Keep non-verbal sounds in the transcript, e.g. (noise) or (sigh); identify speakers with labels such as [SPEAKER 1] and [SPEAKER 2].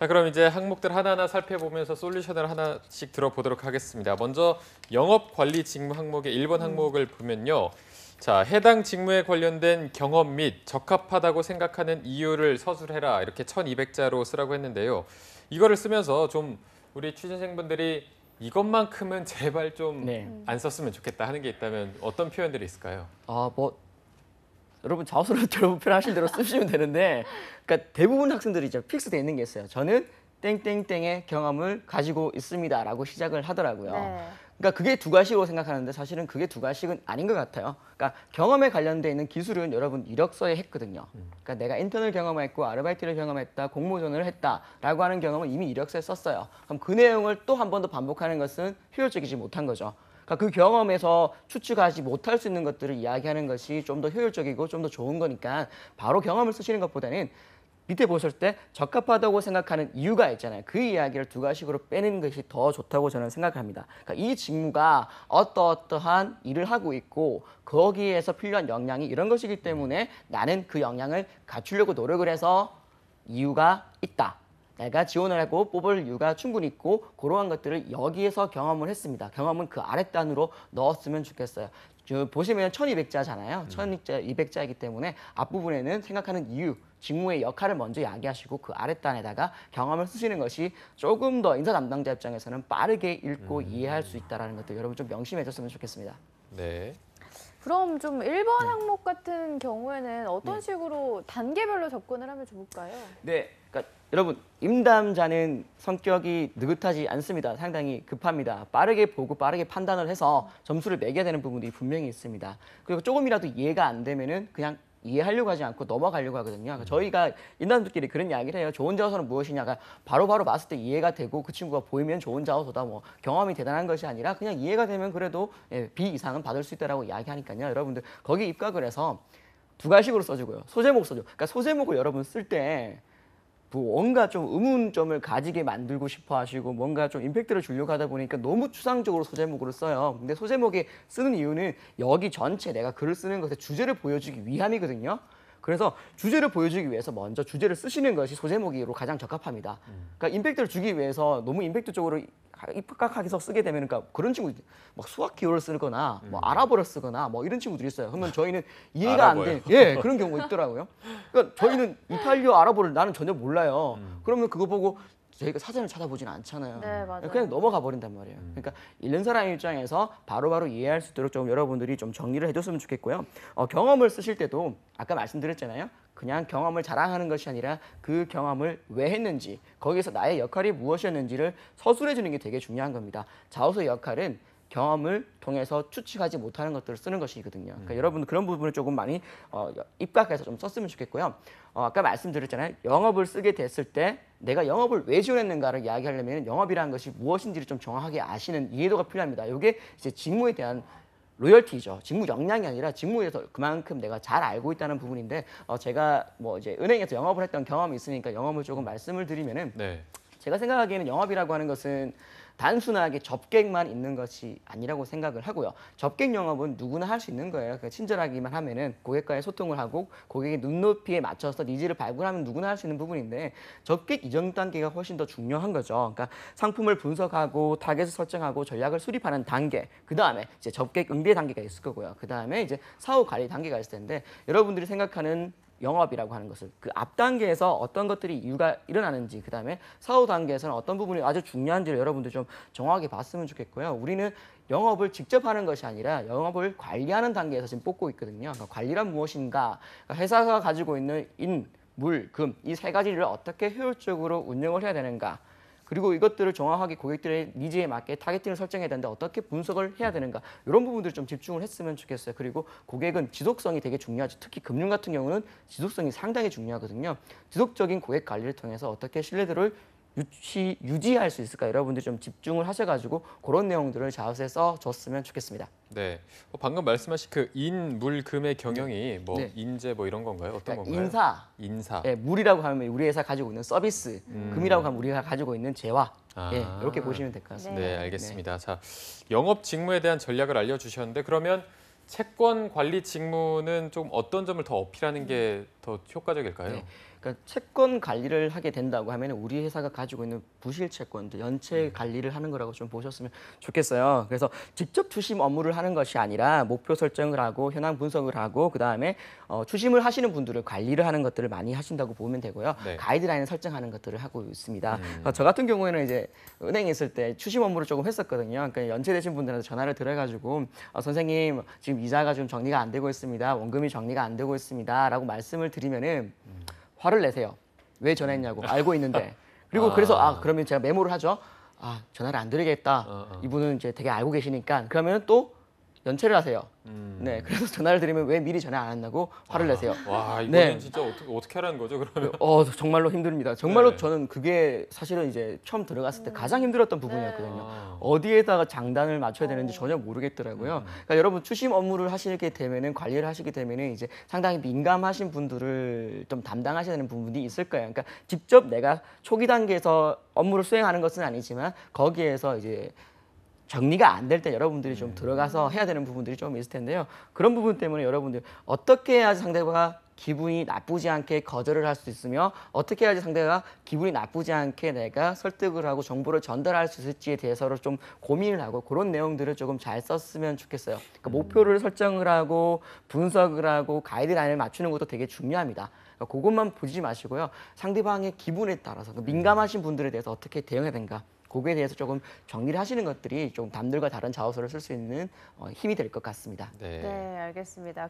[SPEAKER 1] 자 그럼 이제 항목들 하나하나 살펴보면서 솔루션을 하나씩 들어보도록 하겠습니다. 먼저 영업관리 직무 항목의 1번 음. 항목을 보면요. 자 해당 직무에 관련된 경험 및 적합하다고 생각하는 이유를 서술해라 이렇게 1200자로 쓰라고 했는데요. 이거를 쓰면서 좀 우리 취준생분들이 이것만큼은 (laughs) 제발 좀안 네. 썼으면 좋겠다 하는 게 있다면 어떤 표현들이 있을까요? 아, 뭐 여러분 자소서 대표를 (laughs) 하실 대로 쓰시면 되는데 그러니까 대부분 학생들이 이제 픽스돼 있는 게 있어요. 저는 땡땡땡의 경험을 가지고 있습니다라고 시작을 하더라고요. 네. 그러니까 그게 두 가지로 생각하는데 사실은 그게 두 가지는 아닌 것 같아요. 그러니까 경험에 관련돼 있는 기술은 여러분 이력서에 했거든요. 음. 그러니까 내가 인턴을 경험했고 아르바이트를 경험했다, 공모전을 했다라고 하는 경험은 이미 이력서에 썼어요. 그럼 그 내용을 또 한 번 더 반복하는 것은 효율적이지 못한 거죠. 그러니까 그 경험에서 추측하지 못할 수 있는 것들을 이야기하는 것이 좀 더 효율적이고 좀 더 좋은 거니까 바로 경험을 쓰시는 것보다는 밑에 보실 때 적합하다고 생각하는 이유가 있잖아요. 그 이야기를 두 가지로 빼는 것이 더 좋다고 저는 생각합니다. 그러니까 이 직무가 어떠어떠한 일을 하고 있고 거기에서 필요한 역량이 이런 것이기 때문에 나는 그 역량을 갖추려고 노력을 해서 이유가 있다. 내가 지원을 하고 뽑을 이유가 충분히 있고 그러한 것들을 여기에서 경험을 했습니다. 경험은 그 아랫단으로 넣었으면 좋겠어요. 보시면 1200자잖아요. 음. 1200자이기 때문에 앞부분에는 생각하는 이유, 직무의 역할을 먼저 이 야기하시고 그 아랫단에다가 경험을 쓰시는 것이 조금 더 인사 담당자 입장에서는 빠르게 읽고 음. 이해할 수 있다는 것도 여러분 좀 명심해 줬으면 좋겠습니다. 네. 그럼 좀 1번 항목 같은 경우에는 어떤 네. 식으로 단계별로 접근을 하면 좋을까요? 네, 그러니까 여러분 임담자는 성격이 느긋하지 않습니다. 상당히 급합니다. 빠르게 보고 빠르게 판단을 해서 점수를 매겨야 되는 부분들이 분명히 있습니다. 그리고 조금이라도 이해가 안 되면은 그냥 이해하려고 하지 않고 넘어가려고 하거든요. 그 저희가 인간들끼리 그런 이야기를 해요. 좋은 자어서는 무엇이냐가 바로바로 봤을 때 이해가 되고 그 친구가 보이면 좋은 자어서다 뭐 경험이 대단한 것이 아니라 그냥 이해가 되면 그래도 예, B 이상은 받을 수 있다라고 이야기하니까요. 여러분들 거기 입각을 해서 두 가지식으로 써주고요. 소제목 써줘. 그러니까 소제목을 여러분 쓸때 뭔가 좀 의문점을 가지게 만들고 싶어 하시고 뭔가 좀 임팩트를 주려고 하다 보니까 너무 추상적으로 소제목으로 써요. 근데 소제목에 쓰는 이유는 여기 전체 내가 글을 쓰는 것의 주제를 보여주기 위함이거든요. 그래서 주제를 보여주기 위해서 먼저 주제를 쓰시는 것이 소제목으로 가장 적합합니다. 그러니까 임팩트를 주기 위해서 너무 임팩트 쪽으로 입각하기서 쓰게 되면 그러니까 그런 친구 막 수학 기호를 쓰거나 뭐 음. 아랍어를 쓰거나 뭐 이런 친구들이 있어요. 그러면 저희는 이해가 안 돼. 예, 그런 경우가 있더라고요. 그러니까 저희는 이탈리아 아랍어를 나는 전혀 몰라요. 음. 그러면 그거 보고 저희가 사전을 찾아보진 않잖아요. 네, 네, 맞아요. 그냥 넘어가 버린단 말이에요. 음. 그러니까 읽는 사람 입장에서 바로바로 바로 이해할 수 있도록 좀 여러분들이 좀 정리를 해줬으면 좋겠고요. 어, 경험을 쓰실 때도 아까 말씀드렸잖아요. 그냥 경험을 자랑하는 것이 아니라 그 경험을 왜 했는지 거기서 나의 역할이 무엇이었는지를 서술해 주는 게 되게 중요한 겁니다. 자소서 역할은 경험을 통해서 추측하지 못하는 것들을 쓰는 것이거든요. 그러니까 음. 여러분 그런 부분을 조금 많이 어, 입각해서 좀 썼으면 좋겠고요. 어, 아까 말씀드렸잖아요. 영업을 쓰게 됐을 때 내가 영업을 왜 지원했는가를 이야기하려면 영업이라는 것이 무엇인지를 좀 정확하게 아시는 이해도가 필요합니다. 이게 이제 직무에 대한 로열티죠. 직무 역량이 아니라 직무에서 그만큼 내가 잘 알고 있다는 부분인데 어, 제가 뭐 이제 은행에서 영업을 했던 경험이 있으니까 영업을 조금 말씀을 드리면은 네. 제가 생각하기에는 영업이라고 하는 것은 단순하게 접객만 있는 것이 아니라고 생각을 하고요. 접객 영업은 누구나 할 수 있는 거예요. 그니까 친절하기만 하면은 고객과의 소통을 하고 고객의 눈높이에 맞춰서 니즈를 발굴하면 누구나 할 수 있는 부분인데 접객 이전 단계가 훨씬 더 중요한 거죠. 그러니까 상품을 분석하고 타겟을 설정하고 전략을 수립하는 단계, 그 다음에 이제 접객 응대 단계가 있을 거고요. 그 다음에 이제 사후 관리 단계가 있을 텐데 여러분들이 생각하는 영업이라고 하는 것을 그 앞 단계에서 어떤 것들이 이 유가 일어나는지 그 다음에 사후 단계에서는 어떤 부분이 아주 중요한지를 여러분들 좀 정확하게 봤으면 좋겠고요. 우리는 영업을 직접 하는 것이 아니라 영업을 관리하는 단계에서 지금 뽑고 있거든요. 그러니까 관리란 무엇인가? 그러니까 회사가 가지고 있는 인, 물, 금 이 세 가지를 어떻게 효율적으로 운영을 해야 되는가? 그리고 이것들을 정확하게 고객들의 니즈에 맞게 타겟팅을 설정해야 되는데 어떻게 분석을 해야 되는가 이런 부분들 좀 집중을 했으면 좋겠어요. 그리고 고객은 지속성이 되게 중요하지 특히 금융 같은 경우는 지속성이 상당히 중요하거든요. 지속적인 고객 관리를 통해서 어떻게 신뢰도를 유치, 유지할 수 있을까 여러분들이 좀 집중을 하셔가지고 그런 내용들을 자세히 써줬으면 좋겠습니다. 네, 어, 방금 말씀하신 그 인 물금의 경영이 네. 뭐 네. 인재 뭐 이런 건가요? 어떤 그러니까 건가요? 인사, 인사. 예, 물이라고 하면 우리 회사 가지고 있는 서비스, 음. 금이라고 하면 우리가 가지고 있는 재화. 아. 예, 이렇게 보시면 될 것 같습니다. 네, 네. 알겠습니다. 네. 자, 영업 직무에 대한 전략을 알려주셨는데 그러면 채권 관리 직무는 좀 어떤 점을 더 어필하는 게 더 효과적일까요? 네. 그러니까 채권 관리를 하게 된다고 하면 우리 회사가 가지고 있는 부실 채권들 연체 네. 관리를 하는 거라고 좀 보셨으면 좋겠어요. 그래서 직접 추심 업무를 하는 것이 아니라 목표 설정을 하고 현황 분석을 하고 그 다음에 어, 추심을 하시는 분들을 관리를 하는 것들을 많이 하신다고 보면 되고요. 네. 가이드라인을 설정하는 것들을 하고 있습니다. 음. 저 같은 경우에는 이제 은행에 있을 때 추심 업무를 조금 했었거든요. 그러니까 연체되신 분들한테 전화를 드려가지고 어, 선생님 지금 이자가 좀 정리가 안 되고 있습니다. 원금이 정리가 안 되고 있습니다라고 말씀을 드리면은. 음. 화를 내세요. 왜 전화했냐고 알고 있는데. (laughs) 그리고 아. 그래서 아 그러면 제가 메모를 하죠. 아 전화를 안 드리겠다. 어, 어. 이분은 이제 되게 알고 계시니까 그러면 또 연체를 하세요. 음. 네, 그래서 전화를 드리면 왜 미리 전화 안 한다고 화를 아, 내세요. 와 네. 이거는 네. 진짜 어떻게 어떻게 하라는 거죠 그러면? 어 정말로 힘듭니다. 정말로 네. 저는 그게 사실은 이제 처음 들어갔을 때 음. 가장 힘들었던 네. 부분이었거든요. 아. 어디에다가 장단을 맞춰야 되는지 어. 전혀 모르겠더라고요. 음. 그러니까 여러분 추심 업무를 하시게 되면은 관리를 하시게 되면은 이제 상당히 민감하신 분들을 좀 담당하셔야 되는 부분이 있을 거예요. 그러니까 직접 내가 초기 단계에서 업무를 수행하는 것은 아니지만 거기에서 이제 정리가 안 될 때 여러분들이 좀 네. 들어가서 해야 되는 부분들이 좀 있을 텐데요. 그런 부분 때문에 여러분들 어떻게 해야 상대가 기분이 나쁘지 않게 거절을 할 수 있으며 어떻게 해야지 상대가 기분이 나쁘지 않게 내가 설득을 하고 정보를 전달할 수 있을지에 대해서를 좀 고민을 하고 그런 내용들을 조금 잘 썼으면 좋겠어요. 그러니까 음. 목표를 설정을 하고 분석을 하고 가이드라인을 맞추는 것도 되게 중요합니다. 그러니까 그것만 보지 마시고요. 상대방의 기분에 따라서 그러니까 민감하신 분들에 대해서 어떻게 대응해야 되는가 거기에 대해서 조금 정리를 하시는 것들이 좀 남들과 다른 자소서를 쓸 수 있는 어, 힘이 될 것 같습니다. 네, 네 알겠습니다.